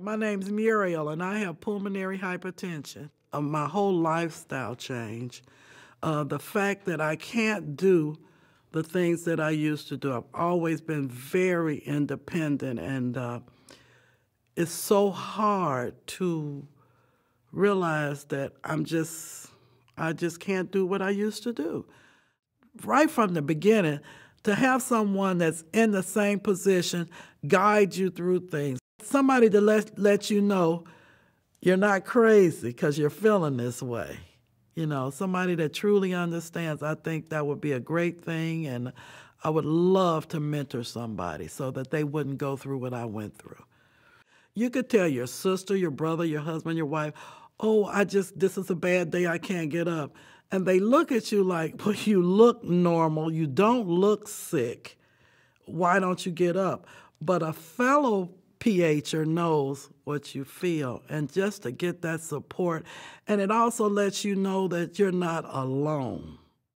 My name's Muriel, and I have pulmonary hypertension. Uh, my whole lifestyle change, uh, the fact that I can't do the things that I used to do. I've always been very independent, and uh, it's so hard to realize that I'm just, I just can't do what I used to do. Right from the beginning, to have someone that's in the same position guide you through things somebody to let, let you know you're not crazy because you're feeling this way. You know, somebody that truly understands, I think that would be a great thing. And I would love to mentor somebody so that they wouldn't go through what I went through. You could tell your sister, your brother, your husband, your wife, oh, I just, this is a bad day, I can't get up. And they look at you like, well, you look normal, you don't look sick. Why don't you get up? But a fellow PH or knows what you feel. And just to get that support. And it also lets you know that you're not alone.